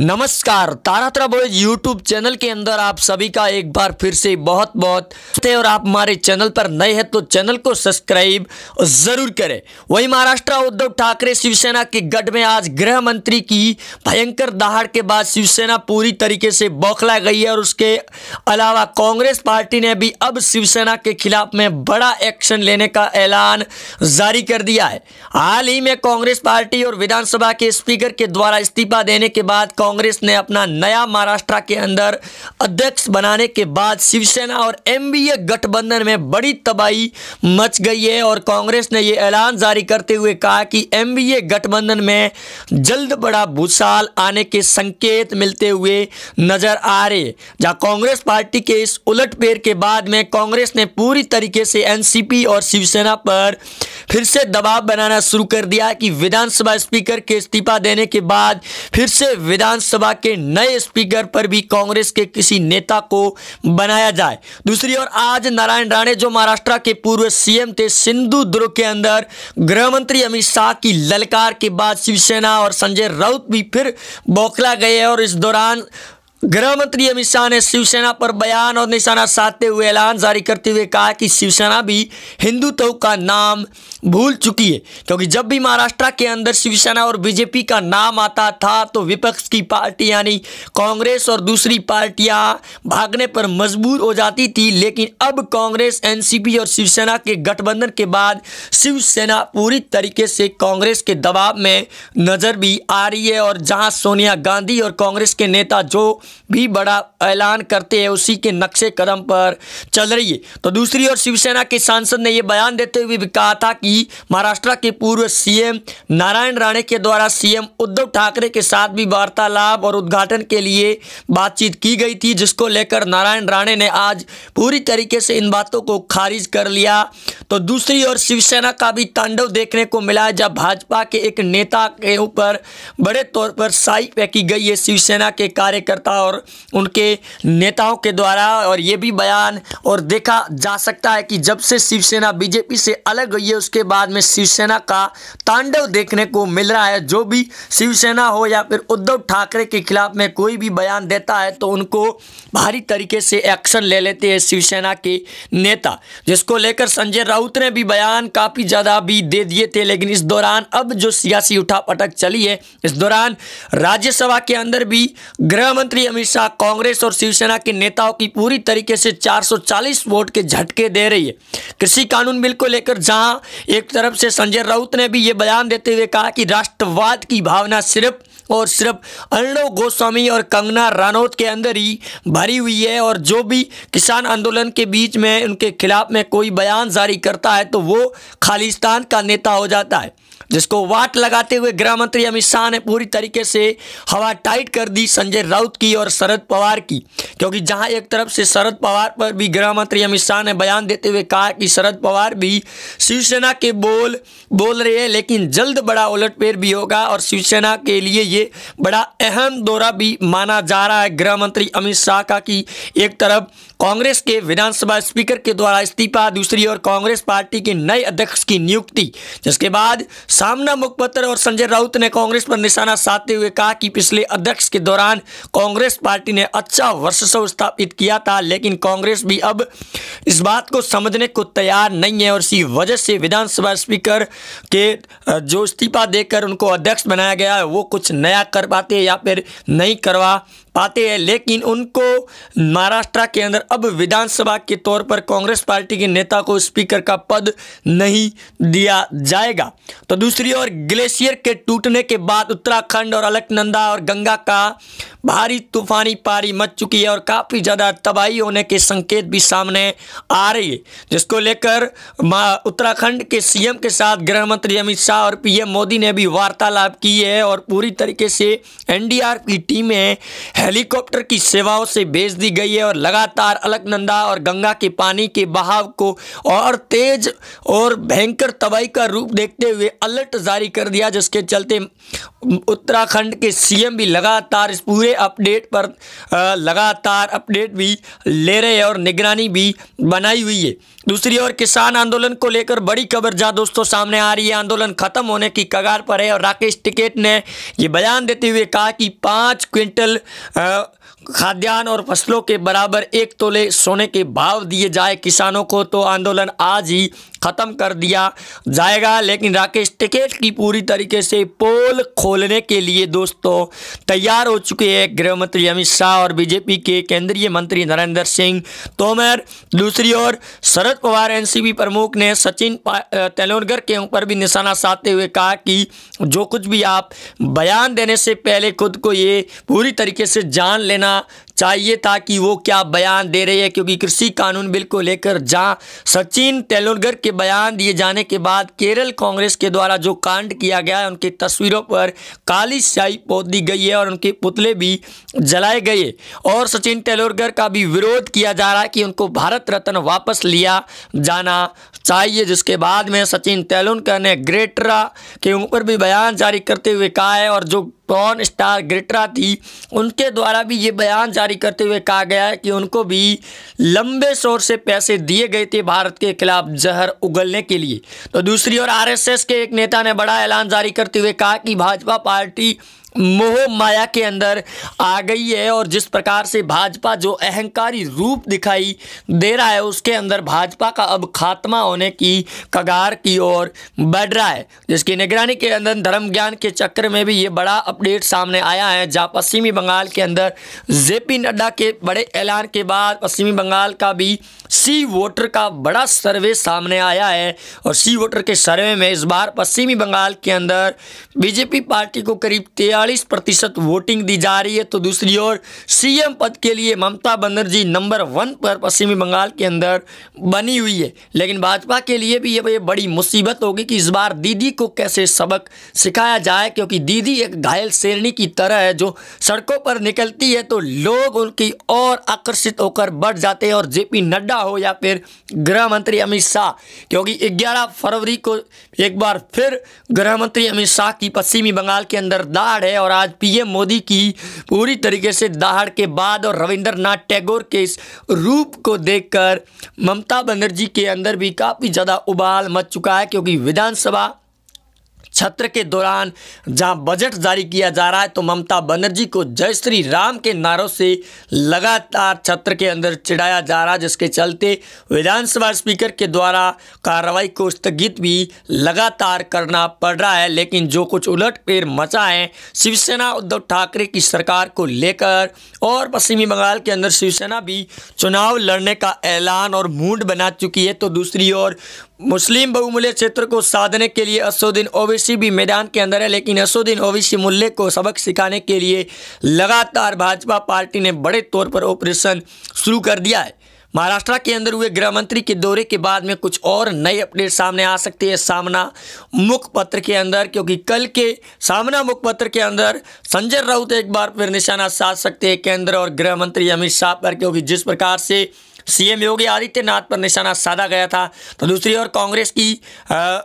नमस्कार तारा त्राबोज YouTube channel के अंदर आप सभी का एक बार फिर से बहुत बहुत थे और आप हमारे चैनल पर नए हैं तो चैनल को सब्सक्राइब जरूर करें वहीं महाराष्ट्र उद्धव ठाकरे शिवसेना के गढ़ में आज गृह मंत्री की भयंकर दहाड़ के बाद शिवसेना पूरी तरीके से बौखला गई है और उसके अलावा कांग्रेस पार्टी ने भी अब शिवसेना के खिलाफ में बड़ा एक्शन लेने का ऐलान जारी कर दिया है हाल ही में कांग्रेस पार्टी और विधानसभा के स्पीकर के द्वारा इस्तीफा देने के बाद कांग्रेस ने अपना नया महाराष्ट्र के अंदर अध्यक्ष बनाने के बाद शिवसेना और एमबीए गठबंधन में बड़ी तबाही मच गई है और कांग्रेस ने ये ऐलान जारी करते हुए कहा कि एमबीए गठबंधन में जल्द बड़ा भूसाल आने के संकेत मिलते हुए नजर आ रहे जहां कांग्रेस पार्टी के इस उलट के बाद में कांग्रेस ने पूरी तरीके से एन और शिवसेना पर फिर से दबाव बनाना शुरू कर दिया कि विधानसभा स्पीकर के इस्तीफा देने के बाद फिर से विधान विधानसभा के नए स्पीकर पर भी कांग्रेस के किसी नेता को बनाया जाए दूसरी ओर आज नारायण राणे जो महाराष्ट्र के पूर्व सीएम थे सिंधु दुर्ग के अंदर गृह मंत्री अमित शाह की ललकार के बाद शिवसेना और संजय राउत भी फिर बौखला गए और इस दौरान गृह मंत्री अमित शाह ने शिवसेना पर बयान और निशाना साधते हुए ऐलान जारी करते हुए कहा कि शिवसेना भी हिंदुत्व का नाम भूल चुकी है क्योंकि जब भी महाराष्ट्र के अंदर शिवसेना और बीजेपी का नाम आता था तो विपक्ष की पार्टी यानी कांग्रेस और दूसरी पार्टियां भागने पर मजबूर हो जाती थी लेकिन अब कांग्रेस एन और शिवसेना के गठबंधन के बाद शिवसेना पूरी तरीके से कांग्रेस के दबाव में नज़र भी आ रही है और जहाँ सोनिया गांधी और कांग्रेस के नेता जो भी बड़ा ऐलान करते हैं उसी के नक्शे कदम पर चल रही है तो दूसरी ओर शिवसेना के सांसद ने यह बयान देते हुए भी कहा था कि महाराष्ट्र के पूर्व सीएम नारायण राणे के द्वारा सीएम उद्धव ठाकरे के साथ भी वार्तालाप और उद्घाटन के लिए बातचीत की गई थी जिसको लेकर नारायण राणे ने आज पूरी तरीके से इन बातों को खारिज कर लिया तो दूसरी ओर शिवसेना का भी तांडव देखने को मिला जब भाजपा के एक नेता के ऊपर बड़े तौर पर साई फेंकी गई है शिवसेना के कार्यकर्ता और उनके नेताओं के द्वारा और ये भी बयान और देखा जा सकता है कि जब से शिवसेना बीजेपी से अलग हुई है उसके बाद में शिवसेना का तांडव देखने को मिल रहा है जो भी शिवसेना हो या फिर उद्धव ठाकरे के खिलाफ में कोई भी बयान देता है तो उनको भारी तरीके से एक्शन ले लेते हैं शिवसेना के नेता जिसको लेकर संजय राउत ने भी बयान काफ़ी ज़्यादा भी दे दिए थे लेकिन इस दौरान अब जो सियासी उठापटक चली है इस दौरान राज्यसभा के अंदर भी गृह मंत्री अमित शाह कांग्रेस और शिवसेना के नेताओं की पूरी तरीके से 440 वोट के झटके दे रही है कृषि कानून बिल को लेकर जहां एक तरफ से संजय राउत ने भी ये बयान देते हुए कहा कि राष्ट्रवाद की भावना सिर्फ और सिर्फ अर्णव गोस्वामी और कंगना रानौत के अंदर ही भरी हुई है और जो भी किसान आंदोलन के बीच में उनके खिलाफ में कोई बयान जारी करता है तो वो खालिस्तान का नेता हो जाता है जिसको वाट लगाते हुए गृह मंत्री अमित शाह ने पूरी तरीके से हवा टाइट कर दी संजय राउत की और शरद पवार की क्योंकि जहां एक तरफ से शरद पवार पर भी गृह मंत्री अमित शाह ने बयान देते हुए कहा कि शरद पवार भी शिवसेना के बोल बोल रहे हैं लेकिन जल्द बड़ा उलटफेर भी होगा और शिवसेना के लिए ये बड़ा अहम दौरा भी माना जा रहा है गृह मंत्री अमित शाह का कि एक तरफ कांग्रेस के विधानसभा स्पीकर के द्वारा इस्तीफा दूसरी ओर कांग्रेस पार्टी के नए अध्यक्ष की नियुक्ति जिसके बाद सामना मुखपत्र और संजय राउत ने कांग्रेस पर निशाना साधते हुए कहा कि पिछले अध्यक्ष के दौरान कांग्रेस पार्टी ने अच्छा वर्चस्व स्थापित किया था लेकिन कांग्रेस भी अब इस बात को समझने को तैयार नहीं है और इसी वजह से विधानसभा स्पीकर के जो इस्तीफा देकर उनको अध्यक्ष बनाया गया है वो कुछ नया कर पाते या फिर नहीं करवा पाते हैं लेकिन उनको महाराष्ट्र के अंदर अब विधानसभा के तौर पर कांग्रेस पार्टी के नेता को स्पीकर का पद नहीं दिया जाएगा तो दूसरी ओर ग्लेशियर के टूटने के बाद उत्तराखंड और अलकनंदा और गंगा का भारी तूफानी पारी मच चुकी है और काफ़ी ज़्यादा तबाही होने के संकेत भी सामने आ रही है जिसको लेकर उत्तराखंड के सीएम के साथ गृह मंत्री अमित शाह और पीएम मोदी ने भी वार्तालाप की है और पूरी तरीके से एनडीआरएफ की टीमें हेलीकॉप्टर की सेवाओं से भेज दी गई है और लगातार अलकनंदा और गंगा के पानी के बहाव को और तेज और भयंकर तबाही का रूप देखते हुए अलर्ट जारी कर दिया जिसके चलते उत्तराखंड के सीएम भी लगातार इस पूरे अपडेट पर लगातार अपडेट भी ले रहे हैं और निगरानी भी बनाई हुई है दूसरी ओर किसान आंदोलन को लेकर बड़ी खबर जहाँ दोस्तों सामने आ रही है आंदोलन खत्म होने की कगार पर है और राकेश टिकेट ने ये बयान देते हुए कहा कि पाँच क्विंटल खाद्यान्न और फसलों के बराबर एक तोले सोने के भाव दिए जाए किसानों को तो आंदोलन आज ही ख़त्म कर दिया जाएगा लेकिन राकेश टिकेट की पूरी तरीके से पोल खोलने के लिए दोस्तों तैयार हो चुके हैं गृह मंत्री अमित शाह और बीजेपी के केंद्रीय मंत्री नरेंद्र सिंह तोमर दूसरी ओर शरद पवार एनसीपी प्रमुख ने सचिन तेंदुलकर के ऊपर भी निशाना साधते हुए कहा कि जो कुछ भी आप बयान देने से पहले खुद को ये पूरी तरीके से जान लेना चाहिए था कि वो क्या बयान दे रही है क्योंकि कृषि कानून बिल को लेकर जहां सचिन तेंदुलकर के बयान दिए जाने के बाद केरल कांग्रेस के द्वारा जो कांड किया गया है उनकी तस्वीरों पर काली स्याही पोत दी गई है और उनके पुतले भी जलाए गए और सचिन तेंदुलकर का भी विरोध किया जा रहा है कि उनको भारत रत्न वापस लिया जाना चाहिए जिसके बाद में सचिन तेंदुलकर ने ग्रेटरा के ऊपर भी बयान जारी करते हुए कहा है और जो पॉन स्टार ग्रेटरा थी उनके द्वारा भी ये बयान जारी करते हुए कहा गया है कि उनको भी लंबे शोर से पैसे दिए गए थे भारत के खिलाफ जहर उगलने के लिए तो दूसरी ओर आरएसएस के एक नेता ने बड़ा ऐलान जारी करते हुए कहा कि भाजपा पार्टी मोह माया के अंदर आ गई है और जिस प्रकार से भाजपा जो अहंकारी रूप दिखाई दे रहा है उसके अंदर भाजपा का अब खात्मा होने की कगार की ओर बढ़ रहा है जिसकी निगरानी के अंदर धर्म ज्ञान के चक्र में भी ये बड़ा अपडेट सामने आया है जहाँ पश्चिमी बंगाल के अंदर जे पी नड्डा के बड़े ऐलान के बाद पश्चिमी बंगाल का भी सी वोटर का बड़ा सर्वे सामने आया है और सी वोटर के सर्वे में इस बार पश्चिमी बंगाल के अंदर बीजेपी पार्टी को करीब तेरह चालीस प्रतिशत वोटिंग दी जा रही है तो दूसरी ओर सीएम पद के लिए ममता बनर्जी नंबर वन पर पश्चिमी बंगाल के अंदर बनी हुई है लेकिन भाजपा के लिए भी ये बड़ी मुसीबत होगी कि इस बार दीदी को कैसे सबक सिखाया जाए क्योंकि दीदी एक घायल शेरणी की तरह है जो सड़कों पर निकलती है तो लोग उनकी और आकर्षित होकर बढ़ जाते हैं और जेपी नड्डा हो या फिर गृह मंत्री अमित शाह क्योंकि 11 फरवरी को एक बार फिर गृह मंत्री अमित शाह की पश्चिमी बंगाल के अंदर दाढ़ है और आज पीएम मोदी की पूरी तरीके से दहाड़ के बाद और रविंद्रनाथ टैगोर के इस रूप को देखकर ममता बनर्जी के अंदर भी काफ़ी ज़्यादा उबाल मच चुका है क्योंकि विधानसभा छत्र के दौरान जहां बजट जारी किया जा रहा है तो ममता बनर्जी को जय श्री राम के नारों से लगातार छत्र के अंदर चिढ़ाया जा रहा है जिसके चलते विधानसभा स्पीकर के द्वारा कार्रवाई को स्थगित भी लगातार करना पड़ रहा है लेकिन जो कुछ उलट पेर मचा है शिवसेना उद्धव ठाकरे की सरकार को लेकर और पश्चिमी बंगाल के अंदर शिवसेना भी चुनाव लड़ने का ऐलान और मूड बना चुकी है तो दूसरी ओर मुस्लिम बहुमूल्य क्षेत्र को साधने के लिए असुद्दीन ओवैसी भी मैदान के अंदर है लेकिन असुद्दीन ओवैसी मूल्य को सबक सिखाने के लिए लगातार भाजपा पार्टी ने बड़े तौर पर ऑपरेशन शुरू कर दिया है महाराष्ट्र के अंदर हुए गृह मंत्री के दौरे के बाद में कुछ और नए अपडेट सामने आ सकते हैं सामना मुखपत्र के अंदर क्योंकि कल के सामना मुखपत्र के अंदर संजय राउत एक बार फिर निशाना साध सकते हैं केंद्र और गृह मंत्री अमित शाह पर क्योंकि जिस प्रकार से सीएम योगी आदित्यनाथ पर निशाना साधा गया था तो दूसरी ओर कांग्रेस की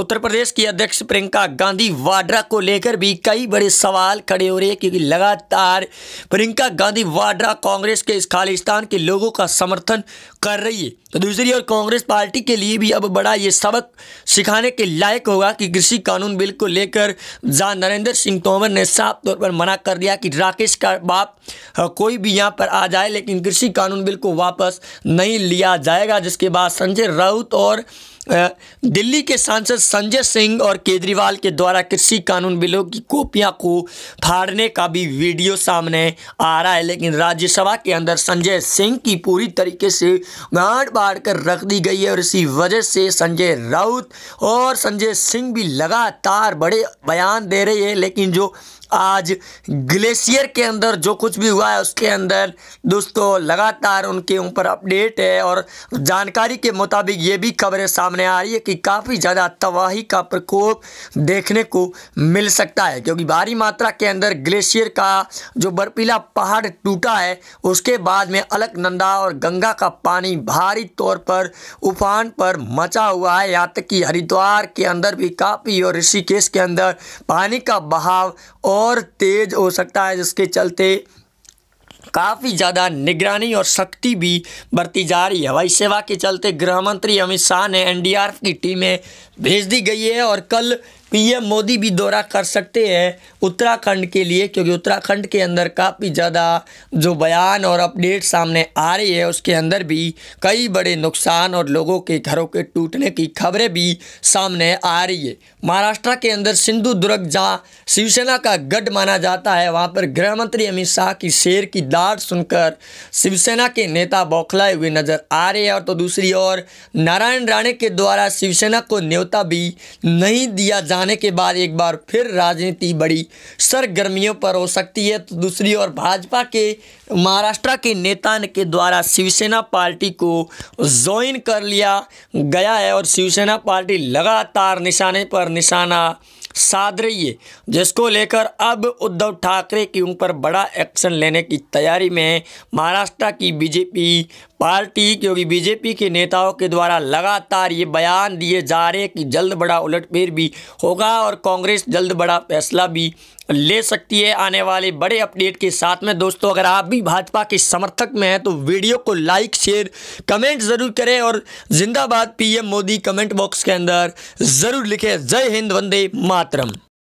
उत्तर प्रदेश की अध्यक्ष प्रियंका गांधी वाड्रा को लेकर भी कई बड़े सवाल खड़े हो रहे हैं क्योंकि लगातार प्रियंका गांधी वाड्रा कांग्रेस के इस खालिस्तान के लोगों का समर्थन कर रही है तो दूसरी ओर कांग्रेस पार्टी के लिए भी अब बड़ा ये सबक सिखाने के लायक होगा कि कृषि कानून बिल को लेकर जहाँ नरेंद्र सिंह तोमर ने साफ तौर पर मना कर दिया कि राकेश का बाप कोई भी यहाँ पर आ जाए लेकिन कृषि कानून बिल को वापस नहीं नहीं लिया जाएगा जिसके बाद संजय राउत और दिल्ली के सांसद संजय सिंह और केजरीवाल के द्वारा कृषि कानून बिलों की कॉपियां को फाड़ने का भी वीडियो सामने आ रहा है लेकिन राज्यसभा के अंदर संजय सिंह की पूरी तरीके से गांठ बाड़ कर रख दी गई है और इसी वजह से संजय राउत और संजय सिंह भी लगातार बड़े बयान दे रहे हैं लेकिन जो आज ग्लेशियर के अंदर जो कुछ भी हुआ है उसके अंदर दोस्तों लगातार उनके ऊपर अपडेट है और जानकारी के मुताबिक ये भी खबरें सामने आ रही है कि काफ़ी ज़्यादा तबाही का प्रकोप देखने को मिल सकता है क्योंकि भारी मात्रा के अंदर ग्लेशियर का जो बर्फीला पहाड़ टूटा है उसके बाद में अलकनंदा और गंगा का पानी भारी तौर पर उफान पर मचा हुआ है यहाँ तक कि हरिद्वार के अंदर भी काफ़ी और ऋषिकेश के अंदर पानी का बहाव और और तेज़ हो सकता है जिसके चलते काफ़ी ज़्यादा निगरानी और सख्ती भी बरती जा रही है हवाई सेवा के चलते गृह मंत्री अमित शाह ने एनडीआरएफ की टीमें भेज दी गई है और कल पीएम मोदी भी दौरा कर सकते हैं उत्तराखंड के लिए क्योंकि उत्तराखंड के अंदर काफ़ी ज़्यादा जो बयान और अपडेट सामने आ रही है उसके अंदर भी कई बड़े नुकसान और लोगों के घरों के टूटने की खबरें भी सामने आ रही है महाराष्ट्र के अंदर सिंधु दुर्ग जहाँ शिवसेना का गढ़ माना जाता है वहाँ पर गृहमंत्री अमित शाह की शेर की दाद सुनकर शिवसेना के नेता बौखलाए हुए नजर आ रहे हैं और तो दूसरी ओर नारायण राणे के द्वारा शिवसेना को न्योता भी नहीं दिया जा आने के बाद एक बार फिर राजनीति बड़ी सरगर्मियों पर हो सकती है तो दूसरी ओर भाजपा के महाराष्ट्र के नेता के द्वारा शिवसेना पार्टी को ज्वाइन कर लिया गया है और शिवसेना पार्टी लगातार निशाने पर निशाना साध रही है जिसको लेकर अब उद्धव ठाकरे के ऊपर बड़ा एक्शन लेने की तैयारी में महाराष्ट्र की बीजेपी पार्टी क्योंकि बीजेपी के नेताओं के द्वारा लगातार ये बयान दिए जा रहे कि जल्द बड़ा उलटफेर भी होगा और कांग्रेस जल्द बड़ा फैसला भी ले सकती है आने वाले बड़े अपडेट के साथ में दोस्तों अगर आप भी भाजपा के समर्थक में हैं तो वीडियो को लाइक शेयर कमेंट ज़रूर करें और जिंदाबाद पीएम मोदी कमेंट बॉक्स के अंदर ज़रूर लिखें जय हिंद वंदे मातरम